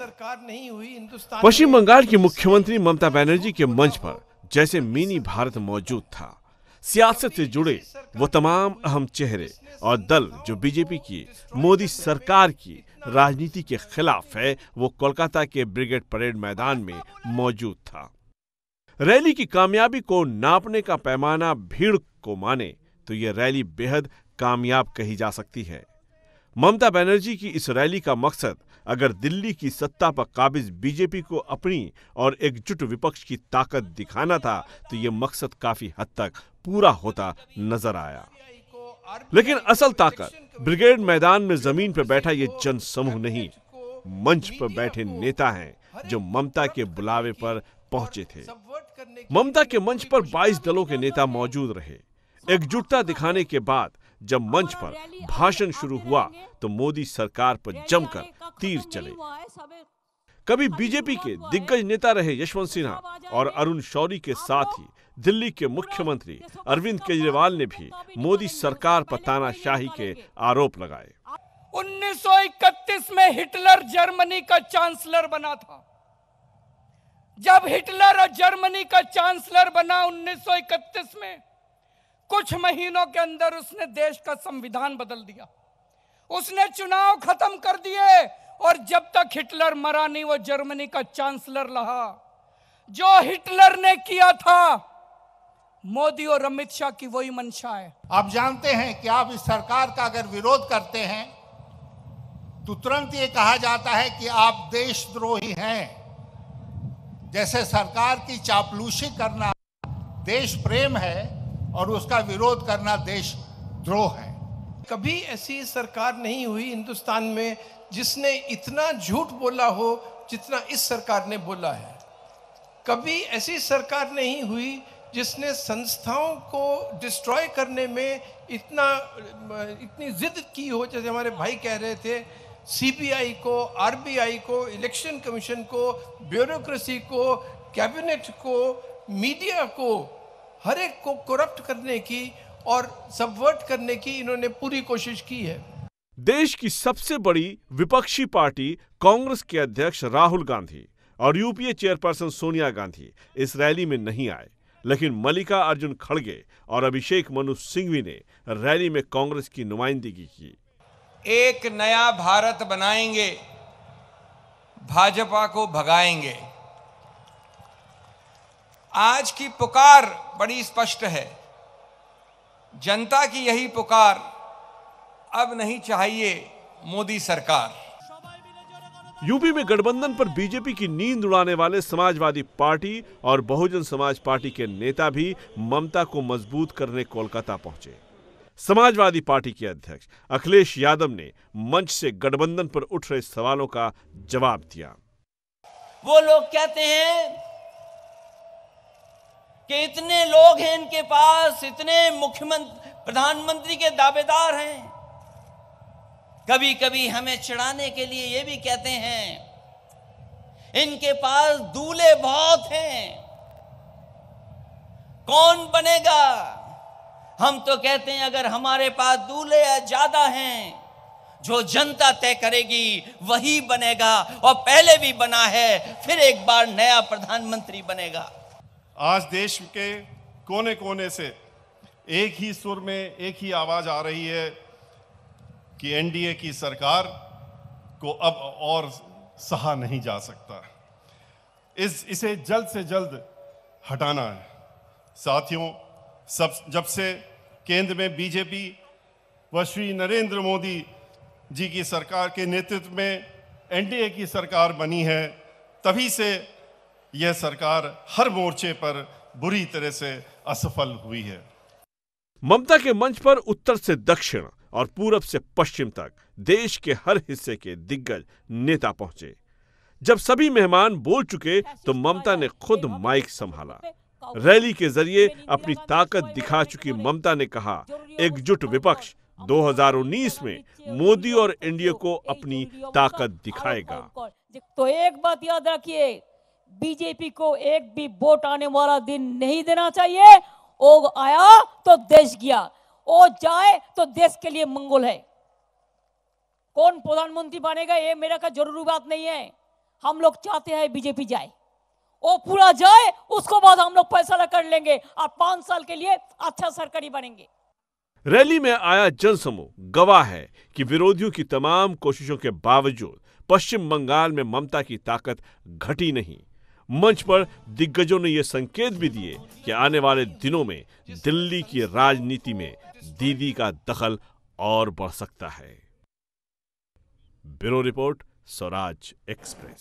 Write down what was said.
सरकार नहीं हुई हिंदुस्तान पश्चिम बंगाल की मुख्यमंत्री ममता बनर्जी के मंच पर जैसे मिनी भारत मौजूद था सियासत से जुड़े वो तमाम अहम चेहरे और दल जो बीजेपी की मोदी सरकार की राजनीति के खिलाफ है वो कोलकाता के ब्रिगेड परेड मैदान में मौजूद था रैली की कामयाबी को नापने का पैमाना भीड़ को माने तो ये रैली बेहद कामयाब कही जा सकती है ममता बनर्जी की इस रैली का मकसद अगर दिल्ली की सत्ता पर काबिज बीजेपी को अपनी और एकजुट विपक्ष की ताकत दिखाना था तो ये मकसद काफी हद तक पूरा होता नजर आया लेकिन असल ताकत ब्रिगेड मैदान में जमीन पर बैठा ये जन समूह नहीं मंच पर बैठे नेता हैं जो ममता के बुलावे पर पहुंचे थे ममता के मंच पर 22 दलों के नेता मौजूद रहे एकजुटता दिखाने के बाद जब मंच पर भाषण शुरू हुआ तो मोदी सरकार पर जमकर तीर चले कभी बीजेपी के दिग्गज नेता रहे यशवंत सिन्हा और अरुण शौरी के साथ ही दिल्ली के मुख्यमंत्री अरविंद केजरीवाल ने तो भी तो मोदी सरकार पर तो तानाशाही के आरोप लगाए 1931 में हिटलर जर्मनी का चांसलर बना था जब हिटलर और जर्मनी का चांसलर बना 1931 में कुछ महीनों के अंदर उसने देश का संविधान बदल दिया उसने चुनाव खत्म कर दिए और जब तक हिटलर मरा नहीं वो जर्मनी का चांसलर रहा जो हिटलर ने किया था मोदी और अमित शाह की वही मंशा है आप जानते हैं कि आप इस सरकार का अगर विरोध करते हैं तो तुरंत ये कहा जाता है कि आप देशद्रोही हैं जैसे सरकार की चापलूसी करना देश प्रेम है और उसका विरोध करना देश द्रोह है कभी ऐसी सरकार नहीं हुई हिंदुस्तान में जिसने इतना झूठ बोला हो जितना इस सरकार ने बोला है कभी ऐसी सरकार नहीं हुई जिसने संस्थाओं को डिस्ट्रॉय करने में इतना इतनी जिद की हो जैसे हमारे भाई कह रहे थे सीबीआई को आरबीआई को इलेक्शन कमीशन को ब्यूरोक्रेसी को कैबिनेट को मीडिया को हर एक को करप्ट करने की और सबवर्ट करने की इन्होंने पूरी कोशिश की है देश की सबसे बड़ी विपक्षी पार्टी कांग्रेस के अध्यक्ष राहुल गांधी और यूपीए चेयरपर्सन सोनिया गांधी इस रैली में नहीं आए लेकिन मल्लिका अर्जुन खड़गे और अभिषेक मनु सिंघवी ने रैली में कांग्रेस की नुमाइंदगी की एक नया भारत बनाएंगे भाजपा को भगाएंगे आज की पुकार बड़ी स्पष्ट है जनता की यही पुकार अब नहीं चाहिए मोदी सरकार यूपी में गठबंधन पर बीजेपी की नींद उड़ाने वाले समाजवादी पार्टी और बहुजन समाज पार्टी के नेता भी ममता को मजबूत करने कोलकाता पहुंचे समाजवादी पार्टी के अध्यक्ष अखिलेश यादव ने मंच से गठबंधन पर उठ रहे सवालों का जवाब दिया वो लोग कहते हैं कि इतने लोग हैं इनके पास इतने मुख्यमंत्री प्रधानमंत्री के दावेदार हैं कभी कभी हमें चिढ़ाने के लिए ये भी कहते हैं इनके पास दूल्हे बहुत हैं कौन बनेगा हम तो कहते हैं अगर हमारे पास दूल्हे ज्यादा हैं जो जनता तय करेगी वही बनेगा और पहले भी बना है फिर एक बार नया प्रधानमंत्री बनेगा आज देश के कोने कोने से एक ही सुर में एक ही आवाज़ आ रही है कि एनडीए की सरकार को अब और सहा नहीं जा सकता इस इसे जल्द से जल्द हटाना है साथियों सब जब से केंद्र में बीजेपी व श्री नरेंद्र मोदी जी की सरकार के नेतृत्व में एनडीए की सरकार बनी है तभी से यह सरकार हर मोर्चे पर बुरी तरह से असफल हुई है ममता के मंच पर उत्तर से दक्षिण और पूरब से पश्चिम तक देश के हर हिस्से के दिग्गज नेता पहुंचे जब सभी मेहमान बोल चुके तो ममता ने खुद माइक संभाला रैली के जरिए अपनी ताकत दिखा चुकी ममता ने कहा एकजुट विपक्ष 2019 में मोदी और इंडिया को अपनी ताकत दिखाएगा तो एक बात याद रखिए बीजेपी को एक भी वोट आने वाला दिन नहीं देना चाहिए ओ आया तो देश गया ओ जाए तो देश के लिए मंगल है कौन प्रधानमंत्री बनेगा ये मेरा का जरूरी बात नहीं है हम लोग चाहते हैं बीजेपी जाए वो पूरा जाए उसको बाद हम लोग फैसला कर लेंगे और पांच साल के लिए अच्छा सरकारी बनेंगे रैली में आया जनसमूह गवाह है कि विरोधियों की तमाम कोशिशों के बावजूद पश्चिम बंगाल में ममता की ताकत घटी नहीं मंच पर दिग्गजों ने यह संकेत भी दिए कि आने वाले दिनों में दिल्ली की राजनीति में दीदी का दखल और बढ़ सकता है ब्यूरो रिपोर्ट स्वराज एक्सप्रेस